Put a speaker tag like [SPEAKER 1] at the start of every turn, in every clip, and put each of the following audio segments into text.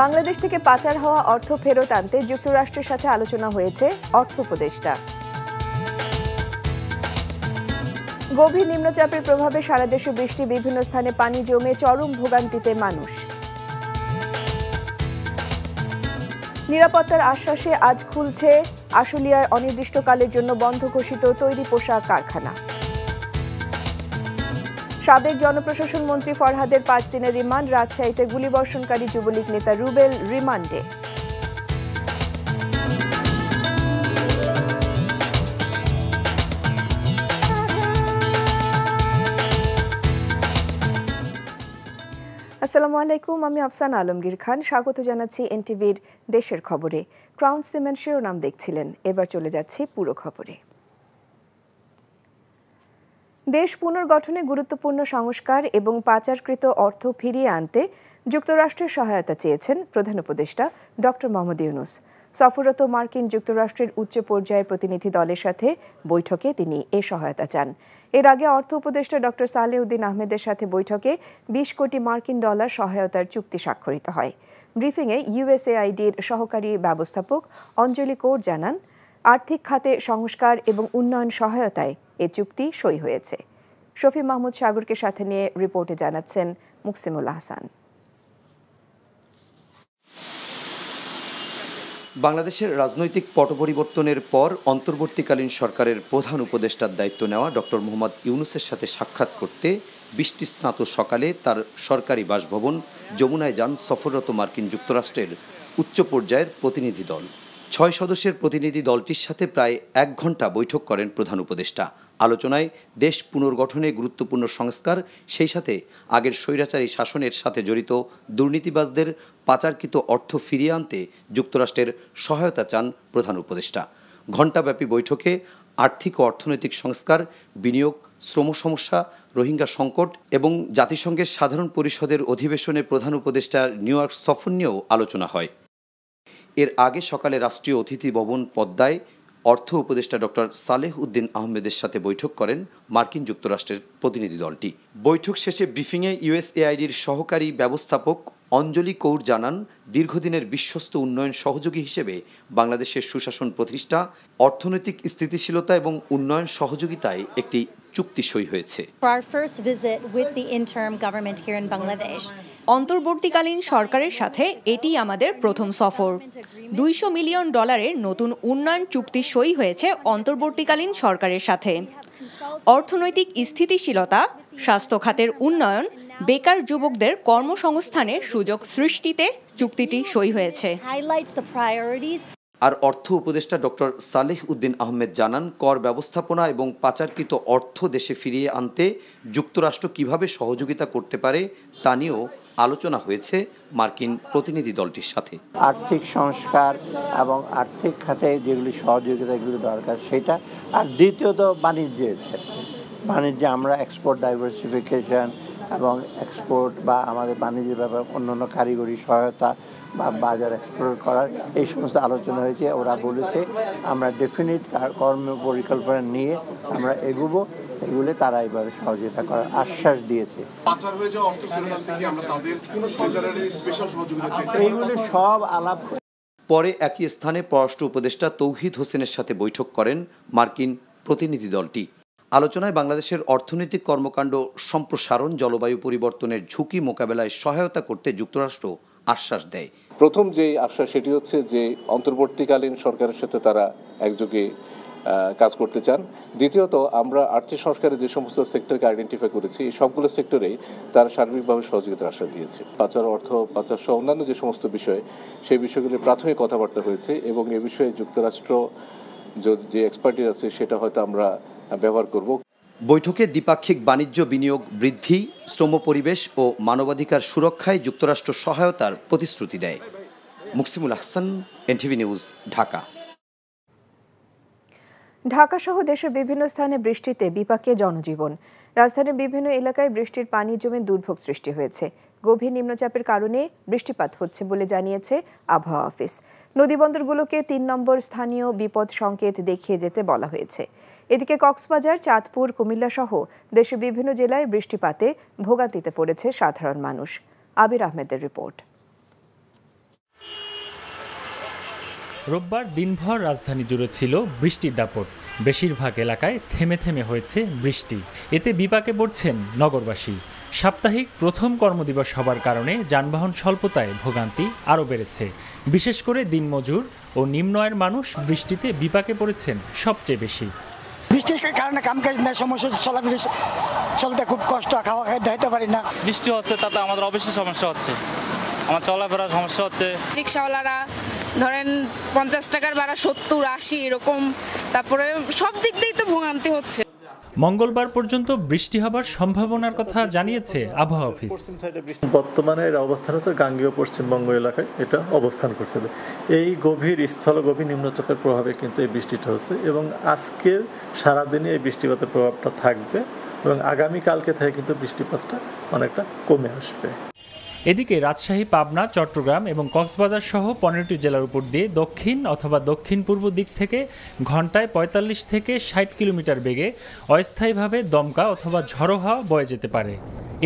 [SPEAKER 1] বাংলাদেশ থেকে পাচার হওয়া অর্থ ফেরত আনতে যুক্তরাষ্ট্রের সাথে আলোচনা হয়েছে অর্থ উপদেষ্টা গভীর নিম্নচাপের প্রভাবে সারা দেশে বৃষ্টি বিভিন্ন স্থানে পানি জমে চরম ভোগান্তিতে মানুষ নিরাপত্তার আশ্বাসে আজ খুলছে আশুলিয়ার অনির্দিষ্টকালের জন্য বন্ধ ঘোষিত তৈরি পোশাক কারখানা সাবেক জনপ্রশাসন মন্ত্রী ফরহাদের পাঁচ দিনের রিমান্ড রাজশাহীতে গুলিবর্ষণকারী যুবলীগ নেতা রুবেল রিমান্ডে আসসালামু আলাইকুম আমি আফসান আলমগীর খান স্বাগত জানাচ্ছি এনটিভির দেশের খবরে ক্রাউন সিমেন্ট শিরোনাম দেখছিলেন এবার চলে যাচ্ছি পুরো খবরে দেশ পুনর্গঠনে গুরুত্বপূর্ণ সংস্কার এবং পাচারকৃত অর্থ ফিরিয়ে আনতে যুক্তরাষ্ট্রের সহায়তা চেয়েছেন প্রধান উপদেষ্টা ড মোহাম্মদ ইউনুস সফররত মার্কিন যুক্তরাষ্ট্রের উচ্চ পর্যায়ের প্রতিনিধি দলের সাথে বৈঠকে তিনি এ সহায়তা চান এর আগে অর্থ উপদেষ্টা ড সালেউদ্দিন আহমেদের সাথে বৈঠকে বিশ কোটি মার্কিন ডলার সহায়তার চুক্তি স্বাক্ষরিত হয় ব্রিফিংয়ে ইউএসএআইডির সহকারী ব্যবস্থাপক অঞ্জলি কৌর জানান আর্থিক খাতে সংস্কার এবং উন্নয়ন সহায়তায় এ চুক্তি সই হয়েছে শফি মাহমুদ সাগরকে সাথে নিয়ে রিপোর্টে জানাচ্ছেন মুকসিমুল আহসান
[SPEAKER 2] বাংলাদেশের রাজনৈতিক পট পরিবর্তনের পর অন্তর্বর্তীকালীন সরকারের প্রধান উপদেষ্টার দায়িত্ব নেওয়া ডক্টর মোহাম্মদ ইউনুসের সাথে সাক্ষাৎ করতে বৃষ্টি স্নাত সকালে তার সরকারি বাসভবন যমুনায় যান সফররত মার্কিন যুক্তরাষ্ট্রের উচ্চ পর্যায়ের প্রতিনিধি দল ছয় সদস্যের প্রতিনিধি দলটির সাথে প্রায় এক ঘন্টা বৈঠক করেন প্রধান উপদেষ্টা আলোচনায় দেশ পুনর্গঠনে গুরুত্বপূর্ণ সংস্কার সেই সাথে আগের স্বৈরাচারী শাসনের সাথে জড়িত দুর্নীতিবাজদের পাচারকৃত অর্থ ফিরিয়ে আনতে যুক্তরাষ্ট্রের সহায়তা চান প্রধান উপদেষ্টা ঘণ্টাব্যাপী বৈঠকে আর্থিক ও অর্থনৈতিক সংস্কার বিনিয়োগ শ্রম সমস্যা রোহিঙ্গা সংকট এবং জাতিসংঘের সাধারণ পরিষদের অধিবেশনে প্রধান উপদেষ্টা নিউ ইয়র্ক সফর নিয়েও আলোচনা হয় এর আগে সকালে রাষ্ট্রীয় অতিথি ভবন পদ্মায় অর্থ উপদেষ্টা ডক্টর সালেহ উদ্দিন আহমেদের সাথে বৈঠক করেন মার্কিন যুক্তরাষ্ট্রের প্রতিনিধি দলটি বৈঠক শেষে ব্রিফিংয়ে ইউএসএআইডির সহকারী ব্যবস্থাপক অঞ্জলি কৌর জানান দীর্ঘদিনের বিশ্বস্ত উন্নয়ন সহযোগী হিসেবে বাংলাদেশের সুশাসন প্রতিষ্ঠা অর্থনৈতিক স্থিতিশীলতা এবং উন্নয়ন সহযোগিতায় একটি চুক্তি সই হয়েছে
[SPEAKER 1] অন্তর্বর্তীকালীন সরকারের সাথে এটি আমাদের প্রথম সফর দুইশো মিলিয়ন ডলারের নতুন উন্নয়ন চুক্তি সই হয়েছে অন্তর্বর্তীকালীন সরকারের সাথে অর্থনৈতিক স্থিতিশীলতা স্বাস্থ্য খাতের উন্নয়ন বেকার যুবকদের কর্মসংস্থানে সুযোগ সৃষ্টিতে চুক্তিটি সই হয়েছে
[SPEAKER 2] আর অর্থ উপদেষ্টা ডক্টর সালেহ উদ্দিন আহমেদ জানান কর ব্যবস্থাপনা এবং পাচারকৃত অর্থ দেশে ফিরিয়ে আনতে যুক্তরাষ্ট্র কিভাবে সহযোগিতা করতে পারে তা নিয়েও আলোচনা হয়েছে মার্কিন প্রতিনিধি দলটির সাথে
[SPEAKER 3] আর্থিক সংস্কার এবং আর্থিক খাতে যেগুলি সহযোগিতাগুলি দরকার সেটা আর দ্বিতীয়ত বাণিজ্যের বাণিজ্যে আমরা এক্সপোর্ট ডাইভার্সিফিকেশন এবং এক্সপোর্ট বা আমাদের বাণিজ্য ব্যাপার অন্যান্য কারিগরি সহায়তা বা বাজার এক্সপ্লোর করার এই সমস্ত আলোচনা হয়েছে ওরা বলেছে আমরা ডেফিনিট কর্ম পরিকল্পনা নিয়ে আমরা এগুবো এগুলো তারা এইভাবে সহযোগিতা করার আশ্বাস দিয়েছে
[SPEAKER 2] আচ্ছা, এইগুলি সব আলাপ পরে একই স্থানে পররাষ্ট্র উপদেষ্টা তৌহিদ হোসেনের সাথে বৈঠক করেন মার্কিন প্রতিনিধি দলটি আলোচনায় বাংলাদেশের অর্থনৈতিক কর্মকাণ্ড সম্প্রসারণ জলবায়ু পরিবর্তনের ঝুঁকি মোকাবেলায় সহায়তা করতে যুক্তরাষ্ট্র আশ্বাস দেয় প্রথম যে আশ্বাস সেটি হচ্ছে যে অন্তর্বর্তীকালীন সরকারের সাথে তারা একযোগে কাজ করতে চান দ্বিতীয়ত আমরা আর্থিক সংস্কারে যে সমস্ত সেক্টরকে আইডেন্টিফাই করেছি এই সবগুলো সেক্টরেই
[SPEAKER 3] তারা সার্বিকভাবে সহযোগিতার আশ্বাস দিয়েছে পাচার অর্থ পাচার সহ অন্যান্য যে সমস্ত বিষয় সেই বিষয়গুলি প্রাথমিক কথাবার্তা হয়েছে এবং এ বিষয়ে যুক্তরাষ্ট্র যে এক্সপার্টি আছে সেটা হয়তো আমরা ব্যবহার করব
[SPEAKER 2] বৈঠকে দ্বিপাক্ষিক বাণিজ্য বিনিয়োগ বৃদ্ধি শ্রম পরিবেশ ও মানবাধিকার সুরক্ষায় যুক্তরাষ্ট্র সহায়তার প্রতিশ্রুতি দেয় মুকসিমুল আহসান এনটিভি নিউজ ঢাকা
[SPEAKER 1] ঢাকাসহ দেশের বিভিন্ন স্থানে বৃষ্টিতে বিপাকে জনজীবন রাজধানীর বিভিন্ন এলাকায় বৃষ্টির পানি জমে দুর্ভোগ সৃষ্টি হয়েছে গভীর নিম্নচাপের কারণে বৃষ্টিপাত হচ্ছে বলে জানিয়েছে আবহাওয়া অফিস নদীবন্দরগুলোকে তিন নম্বর স্থানীয় বিপদ সংকেত দেখিয়ে যেতে বলা হয়েছে এদিকে কক্সবাজার চাঁদপুর কুমিল্লা সহ দেশের বিভিন্ন জেলায় বৃষ্টিপাতে ভোগান্তিতে পড়েছে সাধারণ মানুষ আবির আহমেদের রিপোর্ট
[SPEAKER 3] রোববার দিনভর রাজধানী জুড়ে ছিল বৃষ্টির দাপট বেশিরভাগ এলাকায় থেমে থেমে হয়েছে বৃষ্টি এতে বিপাকে পড়ছেন নগরবাসী সাপ্তাহিক প্রথম কর্মদিবস হবার কারণে যানবাহন স্বল্পতায় ভোগান্তি আরও বেড়েছে বিশেষ করে দিনমজুর ও নিম্ন আয়ের মানুষ বৃষ্টিতে বিপাকে পড়েছেন সবচেয়ে বেশি
[SPEAKER 2] বৃষ্টির কারণে কাজ নেই সমস্যা চলাফেরি চলতে খুব কষ্ট খাওয়া খাই দাইতে পারি না
[SPEAKER 3] বৃষ্টি হচ্ছে তাতে আমাদের অবশ্যই সমস্যা হচ্ছে আমার চলাফেরার সমস্যা হচ্ছে
[SPEAKER 1] রিক্সাওয়ালারা ধরেন পঞ্চাশ টাকার ভাড়া সত্তর আশি এরকম তারপরে সব দিক দিয়েই তো ভোগান্তি হচ্ছে
[SPEAKER 3] মঙ্গলবার পর্যন্ত বৃষ্টি হবার সম্ভাবনার কথা জানিয়েছে আবহাওয়া অফিস বর্তমানে এর অবস্থান হচ্ছে গাঙ্গীয় পশ্চিমবঙ্গ এলাকায় এটা অবস্থান করছে এই গভীর স্থল গভীর নিম্নচাপের প্রভাবে কিন্তু এই বৃষ্টিটা হচ্ছে এবং আজকের সারাদিনে এই বৃষ্টিপাতের প্রভাবটা থাকবে এবং আগামীকালকে থেকে কিন্তু বৃষ্টিপাতটা অনেকটা কমে আসবে এদিকে রাজশাহী পাবনা চট্টগ্রাম এবং কক্সবাজার সহ পনেরোটি জেলার উপর দিয়ে দক্ষিণ অথবা দক্ষিণ পূর্ব দিক থেকে ঘন্টায় ৪৫ থেকে ষাট কিলোমিটার বেগে অস্থায়ীভাবে দমকা অথবা ঝড়ো হাওয়া বয়ে যেতে পারে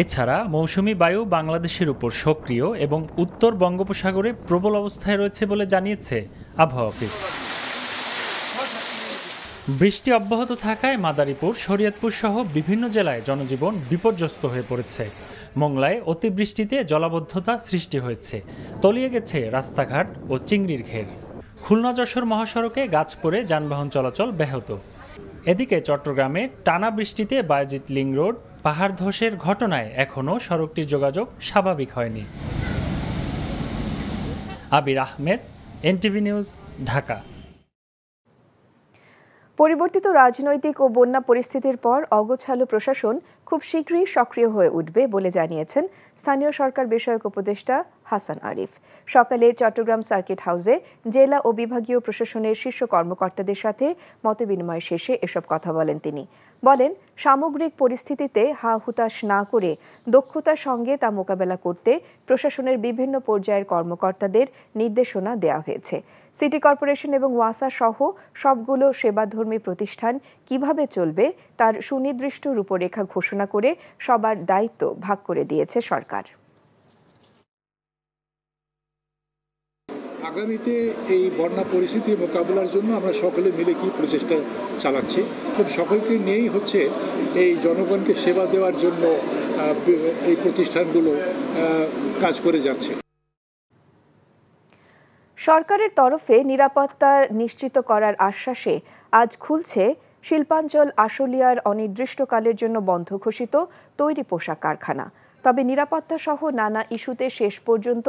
[SPEAKER 3] এছাড়া মৌসুমি বায়ু বাংলাদেশের উপর সক্রিয় এবং উত্তর বঙ্গোপসাগরে প্রবল অবস্থায় রয়েছে বলে জানিয়েছে আবহাওয়া অফিস বৃষ্টি অব্যাহত থাকায় মাদারীপুর শরীয়তপুর সহ বিভিন্ন জেলায় জনজীবন বিপর্যস্ত হয়ে পড়েছে মংলায় অতিবৃষ্টিতে জলাবদ্ধতা সৃষ্টি হয়েছে তলিয়ে গেছে রাস্তাঘাট ও চিংড়ির ঘের খুলনা যশোর মহাসড়কে গাছ পড়ে যানবাহন চলাচল ব্যাহত এদিকে চট্টগ্রামে টানা বৃষ্টিতে বায়োজিত লিং রোড পাহাড় ধসের ঘটনায় এখনও সড়কটির যোগাযোগ স্বাভাবিক হয়নি আবির আহমেদ এনটিভি নিউজ ঢাকা
[SPEAKER 1] পরিবর্তিত রাজনৈতিক ও বন্যা পরিস্থিতির পর অগোছালো প্রশাসন খুব শীঘ্রই সক্রিয় হয়ে উঠবে বলে জানিয়েছেন স্থানীয় সরকার বিষয়ক উপদেষ্টা হাসান আরিফ সকালে চট্টগ্রাম সার্কিট হাউসে জেলা ও বিভাগীয় প্রশাসনের শীর্ষ কর্মকর্তাদের সাথে মতবিনিময় শেষে এসব কথা বলেন তিনি বলেন সামগ্রিক পরিস্থিতিতে হা হুতাশ না করে দক্ষতার সঙ্গে তা মোকাবেলা করতে প্রশাসনের বিভিন্ন পর্যায়ের কর্মকর্তাদের নির্দেশনা দেওয়া হয়েছে সিটি কর্পোরেশন এবং ওয়াসা সহ সবগুলো সেবাধর্মী প্রতিষ্ঠান কিভাবে চলবে তার সুনির্দিষ্ট রূপরেখা ঘোষণা বিবেচনা করে সবার দায়িত্ব ভাগ করে দিয়েছে সরকার
[SPEAKER 3] আগামীতে এই বন্যা পরিস্থিতি মোকাবেলার জন্য আমরা সকলে মিলে কি প্রচেষ্টা চালাচ্ছি খুব সকলকে নিয়েই হচ্ছে এই জনগণকে সেবা দেওয়ার জন্য এই প্রতিষ্ঠানগুলো কাজ করে যাচ্ছে
[SPEAKER 1] সরকারের তরফে নিরাপত্তা নিশ্চিত করার আশ্বাসে আজ খুলছে শিল্পাঞ্চল আশুলিয়ার অনির্দিষ্টকালের জন্য বন্ধ ঘোষিত তৈরি পোশাক কারখানা তবে নিরাপত্তা সহ নানা ইস্যুতে শেষ পর্যন্ত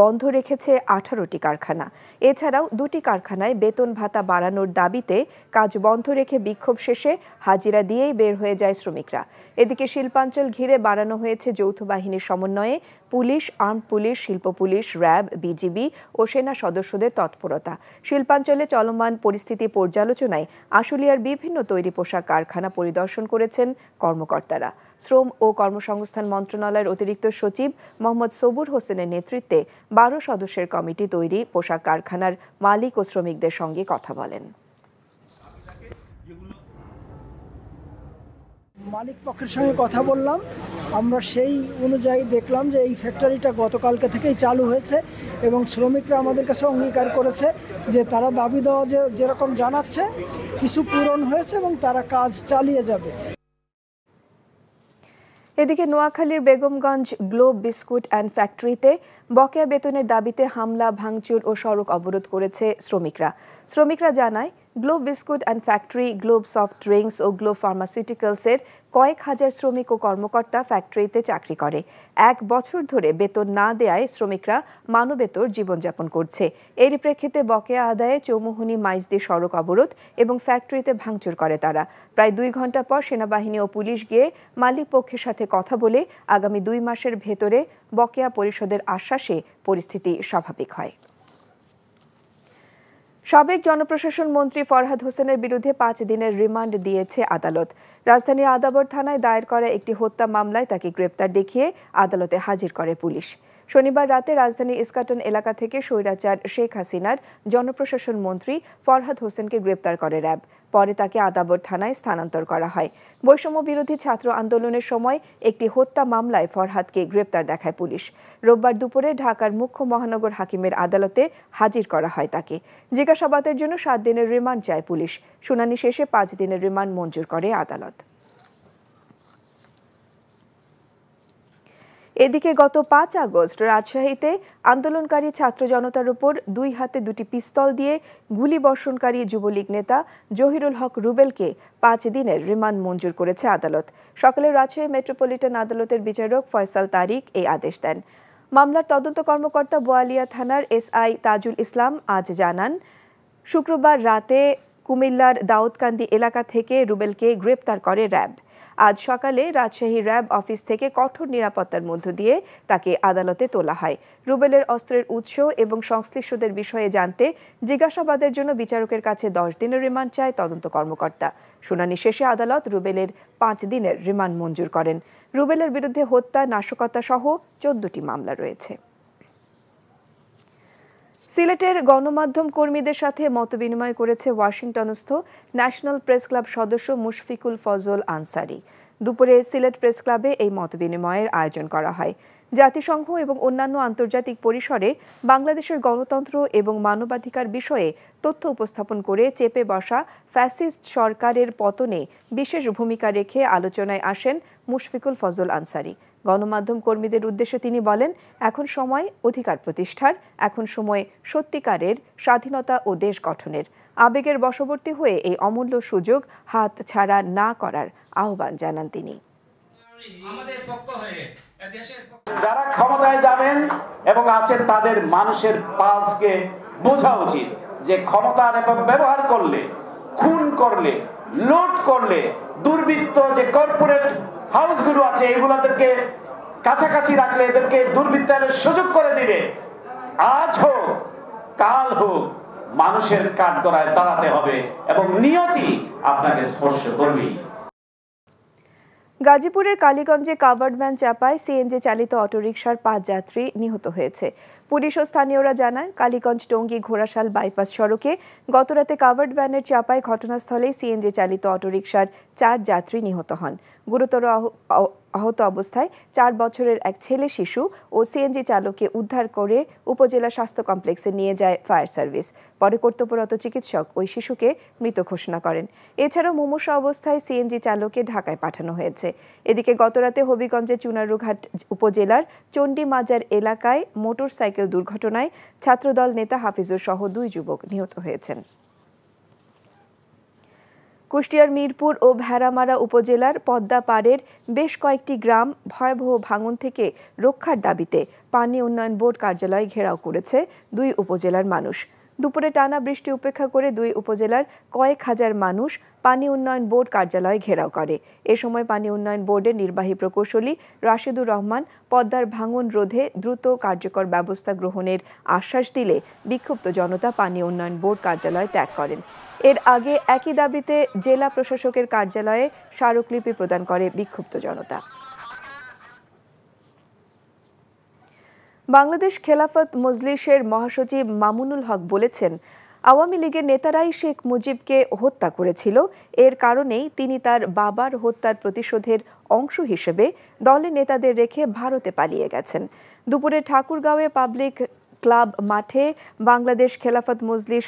[SPEAKER 1] বন্ধ রেখেছে আঠারোটি কারখানা এছাড়াও দুটি কারখানায় বেতন ভাতা বাড়ানোর দাবিতে কাজ বন্ধ রেখে বিক্ষোভ শেষে হাজিরা দিয়েই বের হয়ে যায় শ্রমিকরা এদিকে শিল্পাঞ্চল ঘিরে বাড়ানো হয়েছে যৌথ বাহিনীর সমন্বয়ে পুলিশ আর্ম পুলিশ শিল্প পুলিশ র্যাব বিজিবি ও সেনা সদস্যদের তৎপরতা শিল্পাঞ্চলে চলমান পরিস্থিতি পর্যালোচনায় আশুলিয়ার বিভিন্ন তৈরি পোশাক কারখানা পরিদর্শন করেছেন কর্মকর্তারা শ্রম ও কর্মসংস্থান মন্ত্রণালয় মন্ত্রণালয়ের অতিরিক্ত সচিব মোহাম্মদ সবুর হোসেনের নেতৃত্বে বারো সদস্যের কমিটি তৈরি পোশাক কারখানার মালিক ও শ্রমিকদের সঙ্গে কথা বলেন
[SPEAKER 3] মালিক পক্ষের সঙ্গে কথা বললাম আমরা সেই অনুযায়ী দেখলাম যে এই ফ্যাক্টরিটা গতকালকে থেকেই চালু হয়েছে এবং শ্রমিকরা আমাদের কাছে অঙ্গীকার করেছে যে তারা দাবি দেওয়া যে যেরকম জানাচ্ছে কিছু পূরণ হয়েছে এবং
[SPEAKER 1] তারা কাজ চালিয়ে যাবে এদিকে নোয়াখালীর বেগমগঞ্জ গ্লোব বিস্কুট অ্যান্ড ফ্যাক্টরিতে বকেয়া বেতনের দাবিতে হামলা ভাঙচুর ও সড়ক অবরোধ করেছে শ্রমিকরা শ্রমিকরা জানায় Globe biscuit and factory Globe soft drinks ও গ্লোব ফার্মাসিউটিক্যালসের কয়েক হাজার শ্রমিক ও কর্মকর্তা ফ্যাক্টরিতে চাকরি করে এক বছর ধরে বেতন না দেয়ায় শ্রমিকরা মানবেতর জীবনযাপন করছে এর প্রেক্ষিতে বকেয়া আদায়ে চৌমুহনী মাইজদি সড়ক অবরোধ এবং ফ্যাক্টরিতে ভাঙচুর করে তারা প্রায় দুই ঘন্টা পর সেনাবাহিনী ও পুলিশ গিয়ে মালিক পক্ষের সাথে কথা বলে আগামী দুই মাসের ভেতরে বকেয়া পরিষদের আশ্বাসে পরিস্থিতি স্বাভাবিক হয় সাবেক জনপ্রশাসন মন্ত্রী ফরহাদ হোসেনের বিরুদ্ধে পাঁচ দিনের রিমান্ড দিয়েছে আদালত রাজধানীর আদাবর থানায় দায়ের করা একটি হত্যা মামলায় তাকে গ্রেপ্তার দেখিয়ে আদালতে হাজির করে পুলিশ শনিবার রাতে রাজধানীর ইস্কাটন এলাকা থেকে স্বৈরাচার শেখ হাসিনার জনপ্রশাসন মন্ত্রী ফরহাদ হোসেনকে গ্রেপ্তার করে র্যাব পরে তাকে আদাবর থানায় স্থানান্তর করা হয় বৈষম্য বিরোধী ছাত্র আন্দোলনের সময় একটি হত্যা মামলায় ফরহাদকে গ্রেপ্তার দেখায় পুলিশ রোববার দুপুরে ঢাকার মুখ্য মহানগর হাকিমের আদালতে হাজির করা হয় তাকে জিজ্ঞাসাবাদের জন্য সাত দিনের রিমান্ড চায় পুলিশ শুনানি শেষে পাঁচ দিনের রিমান্ড মঞ্জুর করে আদালত এদিকে গত পাঁচ আগস্ট রাজশাহীতে আন্দোলনকারী ছাত্র জনতার উপর দুই হাতে দুটি পিস্তল দিয়ে গুলি বর্ষণকারী যুবলীগ নেতা জহিরুল হক রুবেলকে পাঁচ দিনের রিমান্ড মঞ্জুর করেছে আদালত সকালে রাজশাহী মেট্রোপলিটন আদালতের বিচারক ফয়সাল তারিক এই আদেশ দেন মামলার তদন্ত কর্মকর্তা বোয়ালিয়া থানার এসআই তাজুল ইসলাম আজ জানান শুক্রবার রাতে কুমিল্লার দাউদকান্দি এলাকা থেকে রুবেলকে গ্রেপ্তার করে র্যাব আজ সকালে রাজশাহী র্যাব অফিস থেকে কঠোর নিরাপত্তার মধ্য দিয়ে তাকে আদালতে তোলা হয় রুবেলের অস্ত্রের উৎস এবং সংশ্লিষ্টদের বিষয়ে জানতে জিজ্ঞাসাবাদের জন্য বিচারকের কাছে দশ দিনের রিমান্ড চায় তদন্ত কর্মকর্তা শুনানি শেষে আদালত রুবেলের পাঁচ দিনের রিমান্ড মঞ্জুর করেন রুবেলের বিরুদ্ধে হত্যা নাশকতা সহ চোদ্দটি মামলা রয়েছে সিলেটের গণমাধ্যম কর্মীদের সাথে মতবিনিময় করেছে ওয়াশিংটনস্থ ন্যাশনাল প্রেস ক্লাব সদস্য মুশফিকুল ফজল আনসারি দুপুরে সিলেট প্রেস ক্লাবে এই মতবিনিময়ের আয়োজন করা হয় জাতিসংঘ এবং অন্যান্য আন্তর্জাতিক পরিসরে বাংলাদেশের গণতন্ত্র এবং মানবাধিকার বিষয়ে তথ্য উপস্থাপন করে চেপে বসা ফ্যাসিস্ট সরকারের পতনে বিশেষ ভূমিকা রেখে আলোচনায় আসেন মুশফিকুল ফজল আনসারি গণমাধ্যম কর্মীদের উদ্দেশ্যে তিনি বলেন এখন সময় অধিকার প্রতিষ্ঠার এখন সময় সত্যিকারের স্বাধীনতা ও দেশ গঠনের আবেগের বশবর্তী হয়ে এই অমূল্য সুযোগ হাত ছাড়া না করার আহ্বান জানান তিনি
[SPEAKER 2] আমাদের পক্ষ হয়ে যারা
[SPEAKER 1] ক্ষমতায় যাবেন এবং আছেন তাদের মানুষের পালসকে
[SPEAKER 2] বোঝা উচিত যে ক্ষমতার ব্যবহার করলে খুন করলে লুট করলে দুর্বৃত্ত যে কর্পোরেট হাউসগুলো আছে এগুলোদেরকে কাছাকাছি রাখলে এদেরকে দুর্বৃত্তের সুযোগ করে দিলে আজ হোক কাল হোক মানুষের কাঠগড়ায় দাঁড়াতে হবে এবং নিয়তি আপনাকে স্পর্শ করবেই
[SPEAKER 1] গাজীপুরের কালীগঞ্জে কাভার্ড ভ্যান চাপায় সিএনজি চালিত অটোরিকশার পাঁচ যাত্রী নিহত হয়েছে পুলিশ ও স্থানীয়রা জানান কালীগঞ্জ টঙ্গী ঘোড়াশাল বাইপাস সড়কে গতরাতে কাভার্ড ভ্যানের চাপায় ঘটনাস্থলে সিএনজি চালিত অটোরিকশার চার যাত্রী নিহত হন গুরুতর আহত অবস্থায় চার বছরের এক ছেলে শিশু ও সিএনজি চালককে উদ্ধার করে উপজেলা স্বাস্থ্য কমপ্লেক্সে নিয়ে যায় ফায়ার সার্ভিস পরে কর্তব্যরত চিকিৎসক ওই শিশুকে মৃত ঘোষণা করেন এছাড়াও মুমূর্ষ অবস্থায় সিএনজি চালককে ঢাকায় পাঠানো হয়েছে এদিকে গতরাতে হবিগঞ্জের চুনারুঘাট উপজেলার চণ্ডীমাজার এলাকায় মোটরসাইকেল দুর্ঘটনায় ছাত্রদল নেতা হাফিজুর সহ দুই যুবক নিহত হয়েছেন কুষ্টিয়ার মিরপুর ও ভেড়ামারা উপজেলার পদ্মা পাড়ের বেশ কয়েকটি গ্রাম ভয়াবহ ভাঙন থেকে রক্ষার দাবিতে পানি উন্নয়ন বোর্ড কার্যালয় ঘেরাও করেছে দুই উপজেলার মানুষ দুপুরে টানা বৃষ্টি উপেক্ষা করে দুই উপজেলার কয়েক হাজার মানুষ পানি উন্নয়ন বোর্ড কার্যালয় ঘেরাও করে এ সময় পানি উন্নয়ন বোর্ডের নির্বাহী প্রকৌশলী রাশেদুর রহমান পদ্মার ভাঙন রোধে দ্রুত কার্যকর ব্যবস্থা গ্রহণের আশ্বাস দিলে বিক্ষুব্ধ জনতা পানি উন্নয়ন বোর্ড কার্যালয় ত্যাগ করেন এর আগে একই দাবিতে জেলা প্রশাসকের কার্যালয়ে স্মারকলিপি প্রদান করে বিক্ষুব্ধ জনতা বাংলাদেশ খেলাফত মজলিসের মহাসচিব মামুনুল হক বলেছেন আওয়ামী লীগের নেতারাই শেখ মুজিবকে হত্যা করেছিল এর কারণেই তিনি তার বাবার হত্যার প্রতিশোধের অংশ হিসেবে দলের নেতাদের রেখে ভারতে পালিয়ে গেছেন দুপুরে ঠাকুরগাঁওয়ে পাবলিক ক্লাব মাঠে বাংলাদেশ খেলাফত মজলিস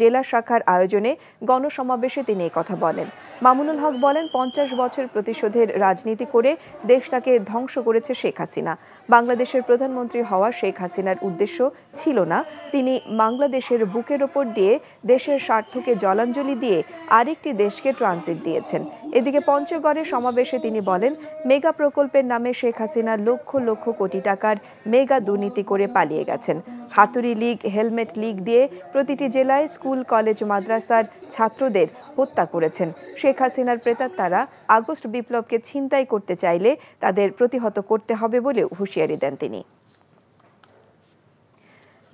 [SPEAKER 1] জেলা শাখার আয়োজনে গণসমাবেশে তিনি কথা বলেন মামুনুল হক বলেন পঞ্চাশ বছর প্রতিশোধের রাজনীতি করে দেশটাকে ধ্বংস করেছে শেখ হাসিনা বাংলাদেশের প্রধানমন্ত্রী হওয়া শেখ হাসিনার উদ্দেশ্য ছিল না তিনি বাংলাদেশের বুকের ওপর দিয়ে দেশের স্বার্থকে জলাঞ্জলি দিয়ে আরেকটি দেশকে ট্রানজিট দিয়েছেন এদিকে পঞ্চগড়ে সমাবেশে তিনি বলেন মেগা প্রকল্পের নামে শেখ হাসিনা লক্ষ লক্ষ কোটি টাকার মেগা দুর্নীতি করে পালিয়ে গেছেন হাতুড়ি লীগ হেলমেট লীগ দিয়ে প্রতিটি জেলায় স্কুল কলেজ মাদ্রাসার ছাত্রদের হত্যা করেছেন শেখ হাসিনার তারা আগস্ট বিপ্লবকে ছিনতাই করতে চাইলে তাদের প্রতিহত করতে হবে বলেও হুঁশিয়ারি দেন তিনি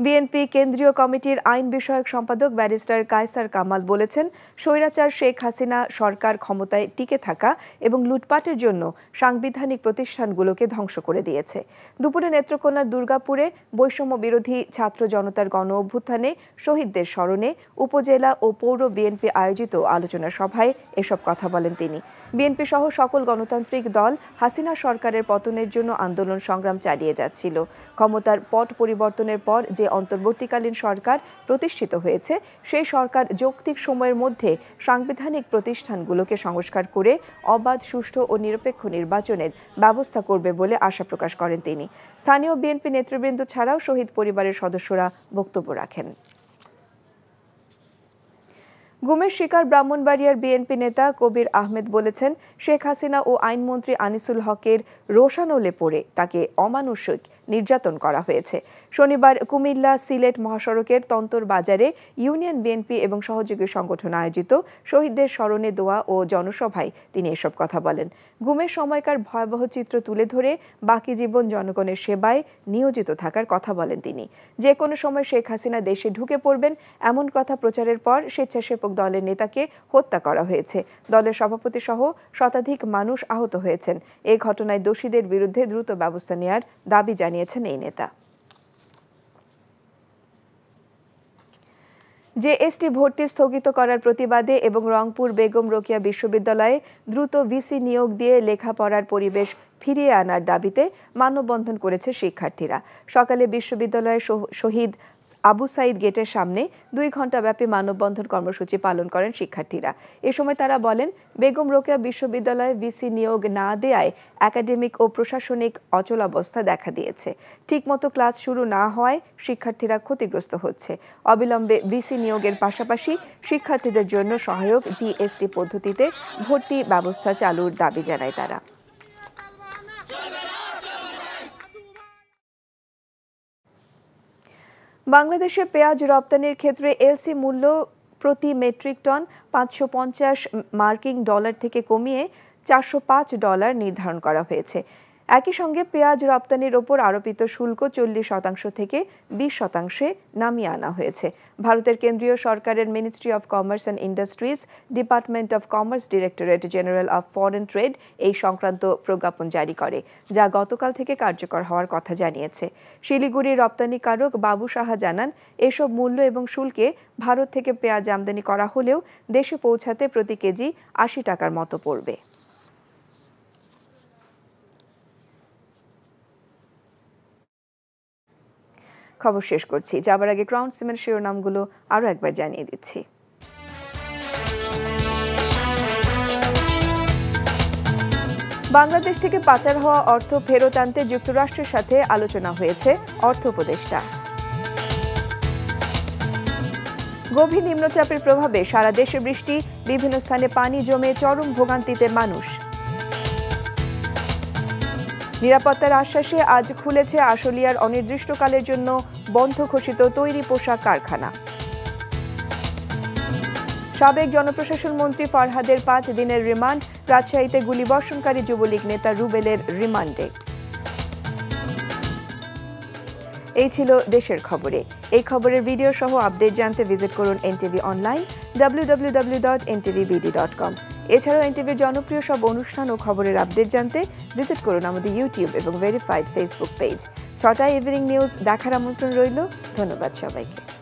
[SPEAKER 1] বিএনপি কেন্দ্রীয় কমিটির আইন বিষয়ক সম্পাদক ব্যারিস্টার কায়সার কামাল বলেছেন স্বৈরাচার শেখ হাসিনা সরকার ক্ষমতায় টিকে থাকা এবং লুটপাটের জন্য সাংবিধানিক প্রতিষ্ঠানগুলোকে ধ্বংস করে দিয়েছে দুপুরে নেত্রকোনার দুর্গাপুরে বৈষম্য বিরোধী ছাত্র জনতার গণ অভ্যুত্থানে শহীদদের স্মরণে উপজেলা ও পৌর বিএনপি আয়োজিত আলোচনা সভায় এসব কথা বলেন তিনি বিএনপি সহ সকল গণতান্ত্রিক দল হাসিনা সরকারের পতনের জন্য আন্দোলন সংগ্রাম চালিয়ে যাচ্ছিল ক্ষমতার পট পরিবর্তনের পর যে যে অন্তর্বর্তীকালীন সরকার প্রতিষ্ঠিত হয়েছে সেই সরকার যৌক্তিক সময়ের মধ্যে সাংবিধানিক প্রতিষ্ঠানগুলোকে সংস্কার করে অবাধ সুষ্ঠু ও নিরপেক্ষ নির্বাচনের ব্যবস্থা করবে বলে আশা প্রকাশ করেন তিনি স্থানীয় বিএনপি নেতৃবৃন্দ ছাড়াও শহীদ পরিবারের সদস্যরা বক্তব্য রাখেন গুমের শিকার ব্রাহ্মণবাড়িয়ার বিএনপি নেতা কবির আহমেদ বলেছেন শেখ হাসিনা ও আইনমন্ত্রী আনিসুল হকের রোশানোলে পড়ে তাকে অমানসিক নির্যাতন করা হয়েছে শনিবার কুমিল্লা সিলেট মহাসড়কের তন্তর বাজারে ইউনিয়ন বিএনপি এবং সহযোগী সংগঠন আয়োজিত শহীদদের স্মরণে দোয়া ও জনসভায় তিনি এসব কথা বলেন গুমের সময়কার ভয়াবহ চিত্র তুলে ধরে বাকি জীবন জনগণের সেবায় নিয়োজিত থাকার কথা বলেন তিনি যে কোনো সময় শেখ হাসিনা দেশে ঢুকে পড়বেন এমন কথা প্রচারের পর স্বেচ্ছাসেবক দলের নেতাকে হত্যা করা হয়েছে দলের সভাপতি সহ শতাধিক মানুষ আহত হয়েছেন এ ঘটনায় দোষীদের বিরুদ্ধে দ্রুত ব্যবস্থা নেয়ার দাবি জানিয়েছেন এই নেতা জেএসটি ভর্তি স্থগিত করার প্রতিবাদে এবং রংপুর বেগম রোকিয়া বিশ্ববিদ্যালয়ে দ্রুত ভিসি নিয়োগ দিয়ে লেখাপড়ার পরিবেশ ফিরিয়ে আনার দাবিতে মানববন্ধন করেছে শিক্ষার্থীরা সকালে বিশ্ববিদ্যালয়ের শহীদ আবু সাইদ গেটের সামনে দুই ঘণ্টাব্যাপী মানববন্ধন কর্মসূচি পালন করেন শিক্ষার্থীরা এ সময় তারা বলেন বেগম রোকেয়া বিশ্ববিদ্যালয়ে ভিসি নিয়োগ না দেয়ায় একাডেমিক ও প্রশাসনিক অচলাবস্থা দেখা দিয়েছে ঠিকমতো ক্লাস শুরু না হওয়ায় শিক্ষার্থীরা ক্ষতিগ্রস্ত হচ্ছে অবিলম্বে ভিসি নিয়োগের পাশাপাশি শিক্ষার্থীদের জন্য সহায়ক জিএসটি পদ্ধতিতে ভর্তি ব্যবস্থা চালুর দাবি জানায় তারা বাংলাদেশে পেঁয়াজ রপ্তানির ক্ষেত্রে এলসি মূল্য প্রতি মেট্রিক টন পাঁচশো মার্কিং ডলার থেকে কমিয়ে চারশো ডলার নির্ধারণ করা হয়েছে একই সঙ্গে পেঁয়াজ রপ্তানির ওপর আরোপিত শুল্ক চল্লিশ শতাংশ থেকে বিশ শতাংশে নামিয়ে আনা হয়েছে ভারতের কেন্দ্রীয় সরকারের ministry of commerce and industries department of commerce directorate general of foreign trade এই সংক্রান্ত প্রজ্ঞাপন জারি করে যা গতকাল থেকে কার্যকর হওয়ার কথা জানিয়েছে শিলিগুড়ির রপ্তানিকারক বাবু সাহা জানান এসব মূল্য এবং শুল্কে ভারত থেকে পেঁয়াজ আমদানি করা হলেও দেশে পৌঁছাতে প্রতি কেজি আশি টাকার মতো পড়বে খবর শেষ করছি যাবার আগে ক্রাউন সিমেন্ট শিরোনামগুলো আরও একবার জানিয়ে দিচ্ছি বাংলাদেশ থেকে পাচার হওয়া অর্থ ফেরত আনতে যুক্তরাষ্ট্রের সাথে আলোচনা হয়েছে অর্থ উপদেষ্টা গভীর নিম্নচাপের প্রভাবে সারা দেশে বৃষ্টি বিভিন্ন স্থানে পানি জমে চরম ভোগান্তিতে মানুষ নিরাপত্তার আশ্বাসে আজ খুলেছে আশুলিয়ার অনির্দিষ্টকালের জন্য বন্ধ ঘোষিত তৈরি পোশাক কারখানা সাবেক জনপ্রশাসন মন্ত্রী ফরহাদের পাঁচ দিনের রিমান্ড রাজশাহীতে গুলিবর্ষণকারী যুবলীগ নেতা রুবেলের রিমান্ডে এই ছিল দেশের খবরে এই খবরের ভিডিও সহ আপডেট জানতে ভিজিট করুন NTV online W W W dot dot com এছাড়াও এনটিভির জনপ্রিয় সব অনুষ্ঠান ও খবরের আপডেট জানতে ভিজিট করুন আমাদের ইউটিউব এবং ভেরিফাইড ফেসবুক পেজ ছটা ইভিনিং নিউজ দেখার আমন্ত্রণ রইল ধন্যবাদ সবাইকে